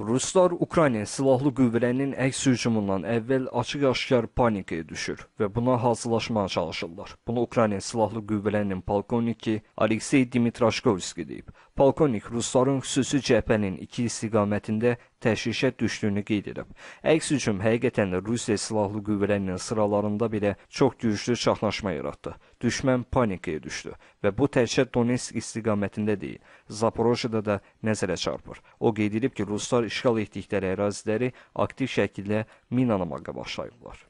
Ruslar Ukrayna silahlı qüvvələrinin əks hücumundan əvvəl açıq-aşkar panikaya düşür və buna hazırlaşmağa çalışırlar. Bunu Ukrayna silahlı qüvvələrinin polkovniki Aleksey Dimitraşkovski deyib. Polkovnik rusların xüsusi cəbhənin iki istiqamətində təşvişə düşdüyünü qeyd edib. Əks hücum həqiqətən də Rusiya silahlı qüvvələrinin sıralarında belə çox güclü çaxnaşma yaratdı. Düşmən panikaya düşdü və bu təkcə Donetsk istiqamətində deyil, Zaporojyeda da nəzərə çarpır. O qeyd edib ki, ruslar Ruslar işğal etdikləri əraziləri aktiv şəkildə minalamağa başlayıblar.